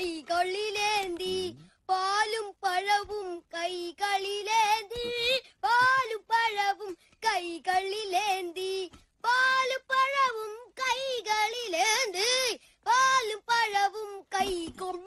கைகளிலேந்தி பாலும் பழவும் கைகளிலேந்தி பாலும் பழவும் கைகளிலேந்தி பாலும் பழவும் கைகளிலேந்தி பாலும் பழவும் கை கொண்டு